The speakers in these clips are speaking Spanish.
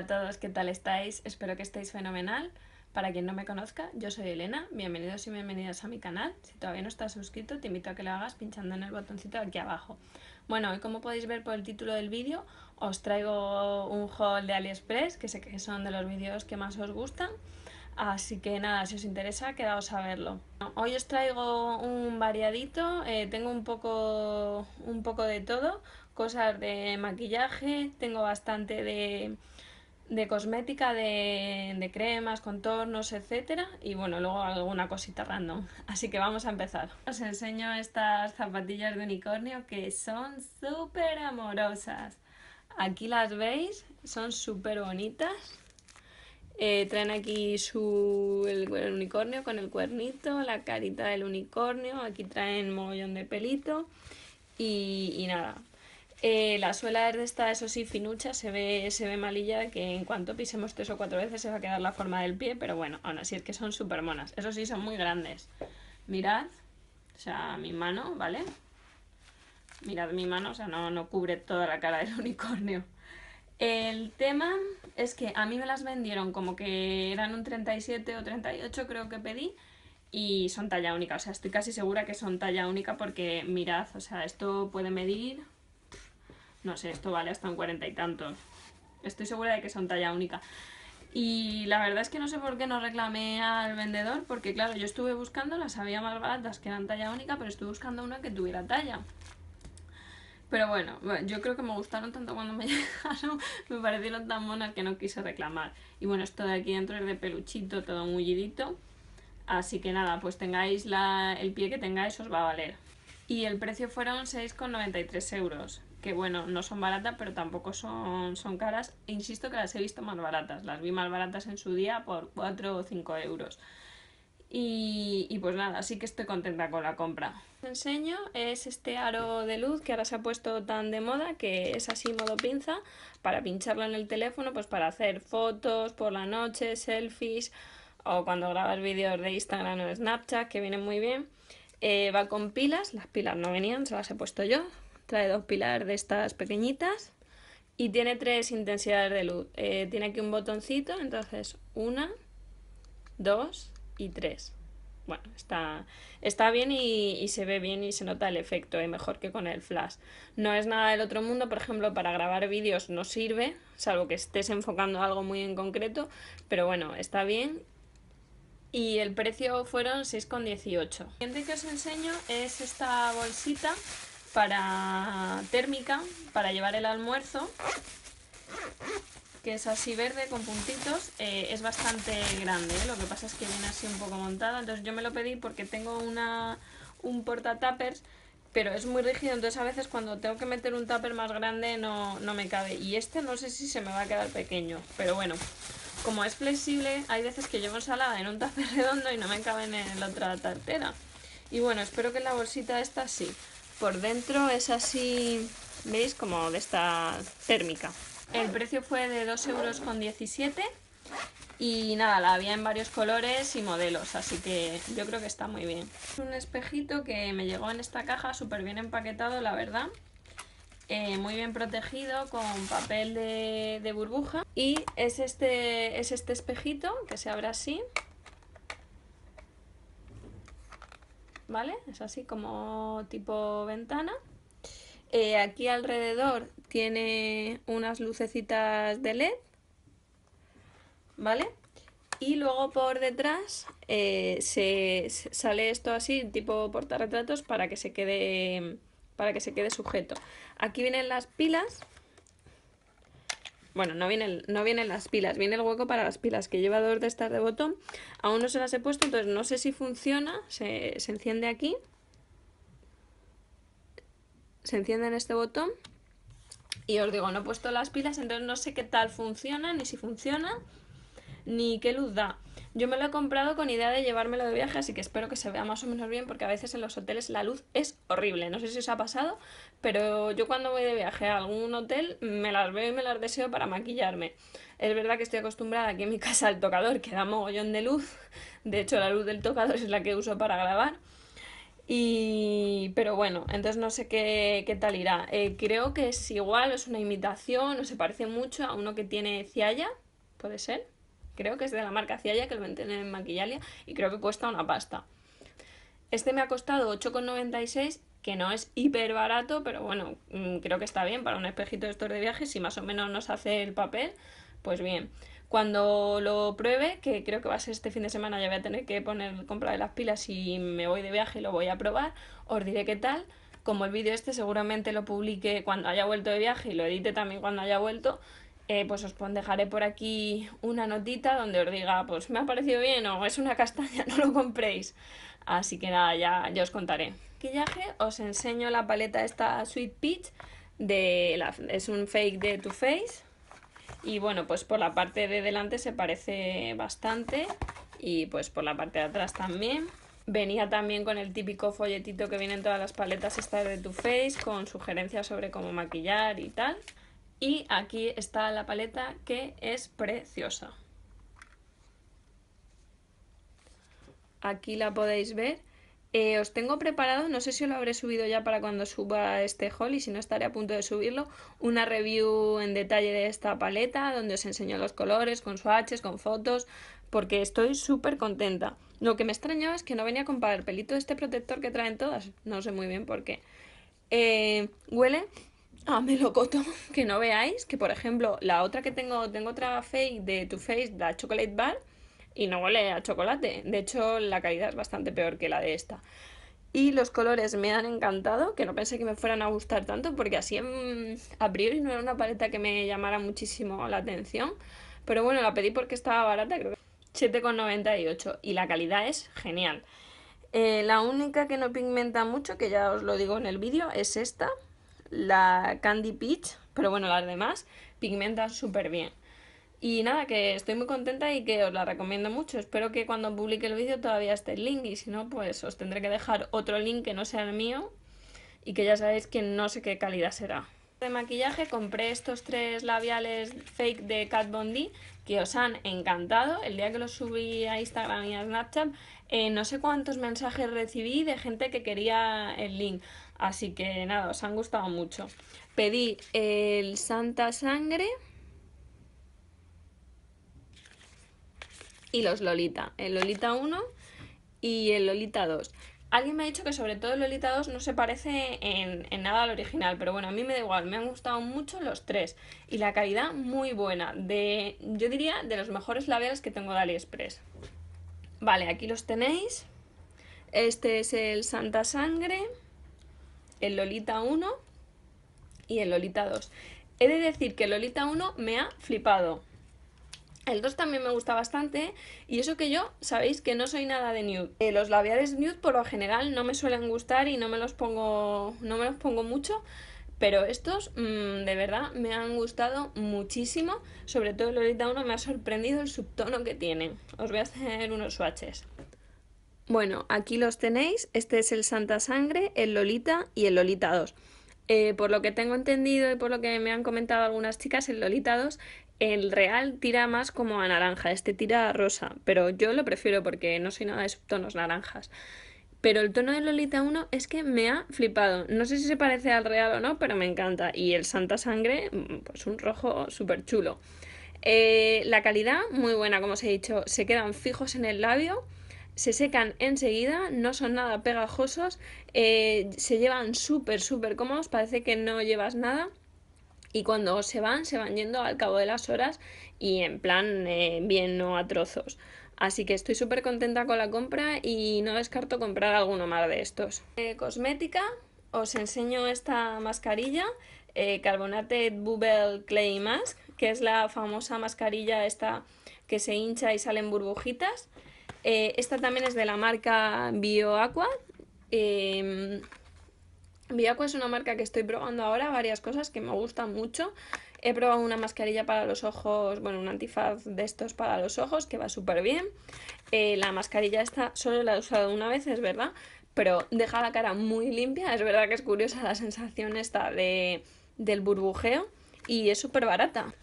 Hola a todos, ¿qué tal estáis? Espero que estéis fenomenal. Para quien no me conozca, yo soy Elena, bienvenidos y bienvenidas a mi canal. Si todavía no estás suscrito, te invito a que lo hagas pinchando en el botoncito aquí abajo. Bueno, y como podéis ver por el título del vídeo, os traigo un haul de AliExpress, que sé que son de los vídeos que más os gustan. Así que nada, si os interesa, quedaos a verlo. Hoy os traigo un variadito, eh, tengo un poco, un poco de todo, cosas de maquillaje, tengo bastante de de cosmética, de, cremas, contornos, etcétera, y bueno, luego alguna cosita random. Así que vamos a empezar. Os enseño estas zapatillas de unicornio que son súper amorosas. Aquí las veis, son súper bonitas. Eh, traen aquí su, el, unicornio con el cuernito, la carita del unicornio, aquí traen mogollón de pelito y, y nada, eh, la suela es de esta, eso sí, finucha, se ve, se ve malilla, que en cuanto pisemos tres o cuatro veces se va a quedar la forma del pie, pero bueno, aún así es que son súper monas. Eso sí, son muy grandes. Mirad, o sea, mi mano, ¿vale? Mirad mi mano, o sea, no, no cubre toda la cara del unicornio. El tema es que a mí me las vendieron como que eran un 37 o 38 creo que pedí y son talla única, o sea, estoy casi segura que son talla única porque mirad, o sea, esto puede medir no sé, esto vale hasta un cuarenta y tantos. Estoy segura de que son talla única. Y la verdad es que no sé por qué no reclamé al vendedor, porque claro, yo estuve buscando, las había más baratas que eran talla única, pero estuve buscando una que tuviera talla. Pero bueno, yo creo que me gustaron tanto cuando me llegaron, me parecieron tan monas que no quise reclamar. Y bueno, esto de aquí dentro es de peluchito, todo mullidito. Así que nada, pues tengáis la, el pie que tengáis, os va a valer. Y el precio fueron 6,93 euros que bueno, no son baratas, pero tampoco son, son caras. E insisto que las he visto más baratas, las vi más baratas en su día por 4 o 5 euros. Y, pues nada, así que estoy contenta con la compra. enseño es este aro de luz que ahora se ha puesto tan de moda, que es así modo pinza, para pincharlo en el teléfono, pues para hacer fotos por la noche, selfies o cuando grabas vídeos de Instagram o Snapchat, que vienen muy bien. Eh, va con pilas, las pilas no venían, se las he puesto yo, Trae dos pilares de estas pequeñitas y tiene tres intensidades de luz. Eh, tiene aquí un botoncito, entonces una, dos y tres. Bueno, está, está bien y, se ve bien y se nota el efecto, eh, mejor que con el flash. No es nada del otro mundo, por ejemplo, para grabar vídeos no sirve, salvo que estés enfocando algo muy en concreto, pero bueno, está bien y el precio fueron 6,18. Lo siguiente que os enseño es esta bolsita para térmica, para llevar el almuerzo, que es así verde con puntitos, eh, es bastante grande, ¿eh? lo que pasa es que viene así un poco montada, entonces yo me lo pedí porque tengo una, un porta tuppers, pero es muy rígido, entonces a veces cuando tengo que meter un tupper más grande no, me cabe, y este no sé si se me va a quedar pequeño, pero bueno, como es flexible, hay veces que llevo ensalada en un tupper redondo y no me cabe en la otra tartera. Y bueno, espero que la bolsita esta sí. Por dentro es así, ¿veis? Como de esta térmica. El precio fue de 2,17 euros y nada, la había en varios colores y modelos, así que yo creo que está muy bien. Es un espejito que me llegó en esta caja, súper bien empaquetado, la verdad. Eh, muy bien protegido con papel de, de burbuja y es este, es este espejito que se abre así ¿vale? Es así como tipo ventana. Eh, aquí alrededor tiene unas lucecitas de LED, ¿vale? Y luego por detrás eh, se, sale esto así, tipo portarretratos, para que se quede para que se quede sujeto. Aquí vienen las pilas, bueno, no vienen, no vienen las pilas, viene el hueco para las pilas, que lleva dos de estas de botón. Aún no se las he puesto, entonces no sé si funciona. Se, se enciende aquí. Se enciende en este botón. Y os digo, no he puesto las pilas, entonces no sé qué tal funciona, ni si funciona, ni qué luz da. Yo me lo he comprado con idea de llevármelo de viaje, así que espero que se vea más o menos bien, porque a veces en los hoteles la luz es horrible. No sé si os ha pasado, pero yo cuando voy de viaje a algún hotel me las veo y me las deseo para maquillarme. Es verdad que estoy acostumbrada aquí en mi casa al tocador, que da mogollón de luz. De hecho, la luz del tocador es la que uso para grabar. Y... Pero bueno, entonces no sé qué, tal irá. Eh, creo que es igual, es una imitación, o se parece mucho a uno que tiene Cialla, puede ser creo que es de la marca Cialla, que lo venden en Maquillalia, y creo que cuesta una pasta. Este me ha costado 8,96, que no es hiper barato, pero bueno, mm, creo que está bien para un espejito de estos de viaje, si más o menos nos hace el papel, pues bien. Cuando lo pruebe, que creo que va a ser este fin de semana, ya voy a tener que poner compra de las pilas y me voy de viaje y lo voy a probar, os diré qué tal. Como el vídeo este seguramente lo publique cuando haya vuelto de viaje y lo edite también cuando haya vuelto, eh, pues os dejaré por aquí una notita donde os diga, pues me ha parecido bien o es una castaña, no lo compréis. Así que nada, ya, os contaré. Maquillaje, os enseño la paleta esta Sweet Peach, de es un fake de Too Faced. Y bueno, pues por la parte de delante se parece bastante y pues por la parte de atrás también. Venía también con el típico folletito que vienen todas las paletas esta de Too Faced con sugerencias sobre cómo maquillar y tal. Y aquí está la paleta que es preciosa. Aquí la podéis ver. Eh, os tengo preparado, no sé si lo habré subido ya para cuando suba este haul y si no estaré a punto de subirlo, una review en detalle de esta paleta donde os enseño los colores, con swatches, con fotos, porque estoy súper contenta. Lo que me extrañaba es que no venía con papelito de este protector que traen todas, no sé muy bien por qué. Eh, huele Ah, lo coto que no veáis, que por ejemplo, la otra que tengo, tengo otra fake de Too Faced, la Chocolate Bar, y no huele a chocolate. De hecho, la calidad es bastante peor que la de esta. Y los colores me han encantado, que no pensé que me fueran a gustar tanto, porque así a priori no era una paleta que me llamara muchísimo la atención. Pero bueno, la pedí porque estaba barata, creo que 7,98 y la calidad es genial. Eh, la única que no pigmenta mucho, que ya os lo digo en el vídeo, es esta, la Candy Peach, pero bueno, las demás pigmentan súper bien. Y nada, que estoy muy contenta y que os la recomiendo mucho. Espero que cuando publique el vídeo todavía esté el link y si no, pues os tendré que dejar otro link que no sea el mío y que ya sabéis que no sé qué calidad será. De maquillaje compré estos tres labiales fake de Kat Von que os han encantado. El día que los subí a Instagram y a Snapchat, eh, no sé cuántos mensajes recibí de gente que quería el link. Así que nada, os han gustado mucho. Pedí el Santa Sangre y los Lolita. El Lolita 1 y el Lolita 2. Alguien me ha dicho que sobre todo el Lolita 2 no se parece en, nada al original, pero bueno, a mí me da igual, me han gustado mucho los tres. Y la calidad muy buena, de, yo diría de los mejores labiales que tengo de AliExpress. Vale, aquí los tenéis. Este es el Santa Sangre el Lolita 1 y el Lolita 2. He de decir que el Lolita 1 me ha flipado. El 2 también me gusta bastante y eso que yo sabéis que no soy nada de nude. Eh, los labiales nude por lo general no me suelen gustar y no me los pongo, no me los pongo mucho, pero estos mm, de verdad me han gustado muchísimo, sobre todo el Lolita 1 me ha sorprendido el subtono que tiene, Os voy a hacer unos swatches. Bueno, aquí los tenéis. Este es el Santa Sangre, el Lolita y el Lolita 2. Eh, por lo que tengo entendido y por lo que me han comentado algunas chicas, el Lolita 2, el real tira más como a naranja, este tira a rosa, pero yo lo prefiero porque no soy nada de tonos naranjas. Pero el tono del Lolita 1 es que me ha flipado. No sé si se parece al real o no, pero me encanta. Y el Santa Sangre, mm, pues un rojo súper chulo. Eh, la calidad, muy buena, como os he dicho. Se quedan fijos en el labio se secan enseguida, no son nada pegajosos, eh, se llevan súper, súper cómodos, parece que no llevas nada. Y cuando se van, se van yendo al cabo de las horas y en plan eh, bien no a trozos. Así que estoy súper contenta con la compra y no descarto comprar alguno más de estos. Eh, cosmética, os enseño esta mascarilla, Carbonate Carbonated Bubble Clay Mask, que es la famosa mascarilla esta que se hincha y salen burbujitas. Eh, esta también es de la marca BioAqua. Em, BioAqua es una marca que estoy probando ahora, varias cosas que me gustan mucho. He probado una mascarilla para los ojos, bueno, un antifaz de estos para los ojos, que va súper bien. Eh, la mascarilla esta solo la he usado una vez, es verdad, pero deja la cara muy limpia. Es verdad que es curiosa la sensación esta de, del burbujeo y es súper barata.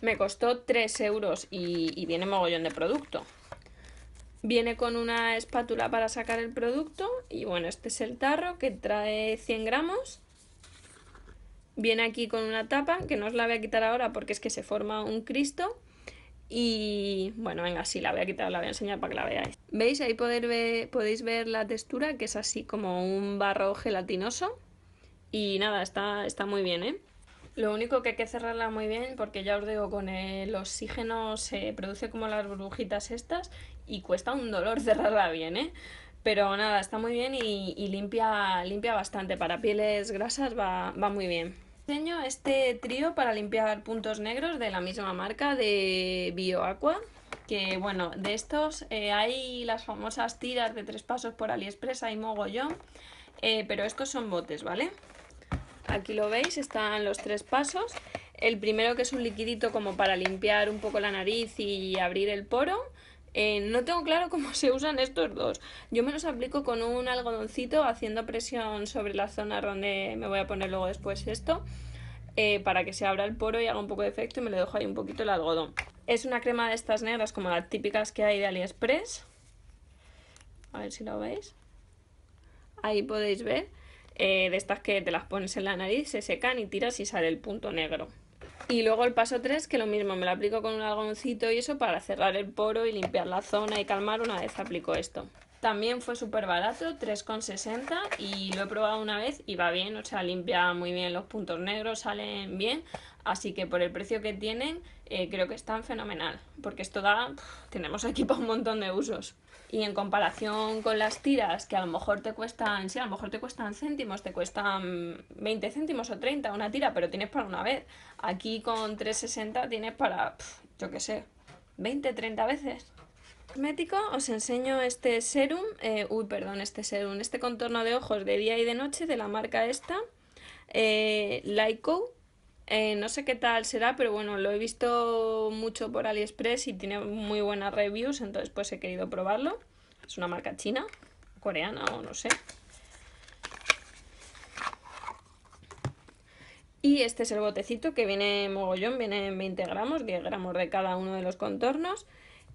Me costó 3 euros y, y viene mogollón de producto. Viene con una espátula para sacar el producto y bueno, este es el tarro que trae 100 gramos. Viene aquí con una tapa que no os la voy a quitar ahora porque es que se forma un cristo. Y bueno, venga, sí, la voy a quitar, la voy a enseñar para que la veáis. ¿Veis? Ahí podéis ver la textura que es así como un barro gelatinoso. Y nada, está, está muy bien, ¿eh? Lo único que hay que cerrarla muy bien porque ya os digo, con el oxígeno se produce como las burbujitas estas y cuesta un dolor cerrarla bien, ¿eh? Pero nada, está muy bien y, limpia, limpia bastante. Para pieles grasas va, muy bien. enseño este trío para limpiar puntos negros de la misma marca de BioAqua. Que bueno, de estos eh, hay las famosas tiras de tres pasos por AliExpress, y mogollón. Eh, pero estos son botes, ¿vale? Aquí lo veis, están los tres pasos. El primero que es un liquidito como para limpiar un poco la nariz y abrir el poro. Eh, no tengo claro cómo se usan estos dos. Yo me los aplico con un algodoncito haciendo presión sobre la zona donde me voy a poner luego después esto. Eh, para que se abra el poro y haga un poco de efecto y me lo dejo ahí un poquito el algodón. Es una crema de estas negras como las típicas que hay de Aliexpress. A ver si lo veis. Ahí podéis ver. Eh, de estas que te las pones en la nariz, se secan y tiras y sale el punto negro. Y luego el paso 3, que lo mismo, me lo aplico con un algoncito y eso para cerrar el poro y limpiar la zona y calmar una vez aplico esto. También fue súper barato, 3,60 y lo he probado una vez y va bien, o sea, limpia muy bien los puntos negros, salen bien. Así que por el precio que tienen, eh, creo que están fenomenal, porque esto da, tenemos aquí para un montón de usos. Y en comparación con las tiras, que a lo mejor te cuestan, sí, a lo mejor te cuestan céntimos, te cuestan 20 céntimos o 30 una tira, pero tienes para una vez. Aquí con 360 tienes para, yo qué sé, 20, 30 veces cosmético os enseño este serum, eh, uy perdón, este serum, este contorno de ojos de día y de noche de la marca esta, eh, eh, no sé qué tal será, pero bueno, lo he visto mucho por AliExpress y tiene muy buenas reviews, entonces pues he querido probarlo. Es una marca china, coreana o no sé. Y este es el botecito que viene mogollón, viene en 20 gramos, 10 gramos de cada uno de los contornos.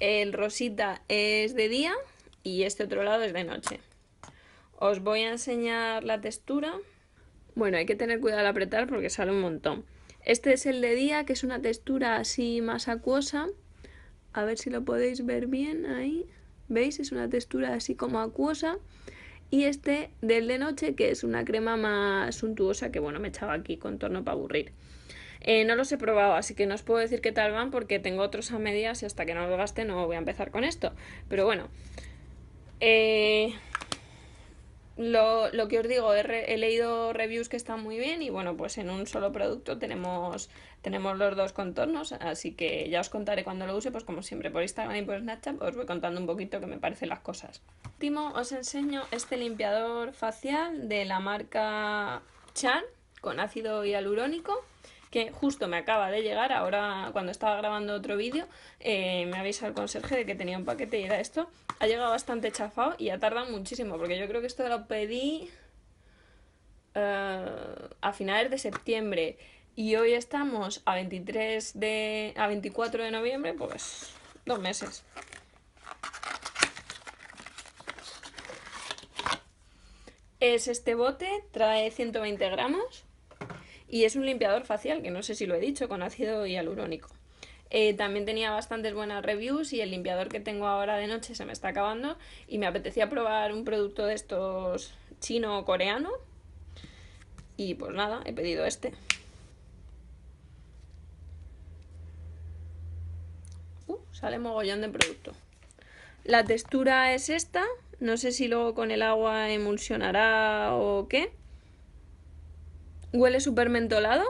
El rosita es de día y este otro lado es de noche. Os voy a enseñar la textura. Bueno, hay que tener cuidado al apretar porque sale un montón. Este es el de día, que es una textura así más acuosa. A ver si lo podéis ver bien ahí. ¿Veis? Es una textura así como acuosa. Y este del de noche, que es una crema más suntuosa, que bueno, me echaba aquí contorno para aburrir. Eh, no los he probado, así que no os puedo decir qué tal van porque tengo otros a medias y hasta que no los gaste no voy a empezar con esto. Pero bueno. Eh, lo, que os digo, he, leído reviews que están muy bien y bueno, pues en un solo producto tenemos, tenemos los dos contornos, así que ya os contaré cuando lo use, pues como siempre por Instagram y por Snapchat os voy contando un poquito que me parecen las cosas. Último, os enseño este limpiador facial de la marca Chan con ácido hialurónico que justo me acaba de llegar, ahora cuando estaba grabando otro vídeo, eh, me avisa el conserje de que tenía un paquete y era esto. Ha llegado bastante chafado y ha tardado muchísimo, porque yo creo que esto lo pedí eh, a finales de septiembre y hoy estamos a 23 de... a 24 de noviembre, pues dos meses. Es este bote, trae 120 gramos y es un limpiador facial, que no sé si lo he dicho, con ácido hialurónico. Eh, también tenía bastantes buenas reviews y el limpiador que tengo ahora de noche se me está acabando y me apetecía probar un producto de estos chino o coreano. Y pues nada, he pedido este. Uh, sale mogollón de producto. La textura es esta, no sé si luego con el agua emulsionará o qué. Huele súper mentolado.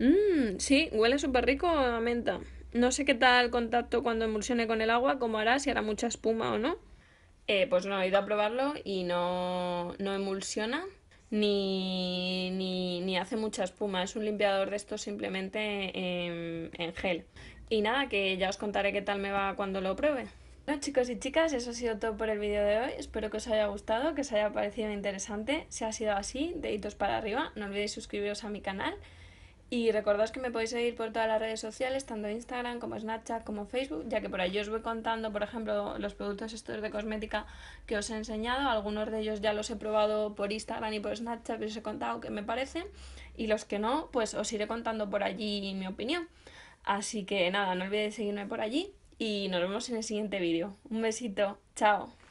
Mm, sí, huele súper rico a menta. No sé qué tal contacto cuando emulsione con el agua, cómo hará, si hará mucha espuma o no. Eh, pues no, he ido a probarlo y no, no emulsiona ni, ni, hace mucha espuma. Es un limpiador de estos simplemente en gel. Y nada, que ya os contaré qué tal me va cuando lo pruebe. Bueno chicos y chicas, eso ha sido todo por el vídeo de hoy. Espero que os haya gustado, que os haya parecido interesante. Si ha sido así, deditos para arriba. No olvidéis suscribiros a mi canal. Y recordad que me podéis seguir por todas las redes sociales, tanto Instagram como Snapchat como Facebook, ya que por ahí os voy contando, por ejemplo, los productos estos de cosmética que os he enseñado. Algunos de ellos ya los he probado por Instagram y por Snapchat, y os he contado qué me parecen. Y los que no, pues os iré contando por allí mi opinión. Así que nada, no olvidéis seguirme por allí y nos vemos en el siguiente vídeo. Un besito, chao.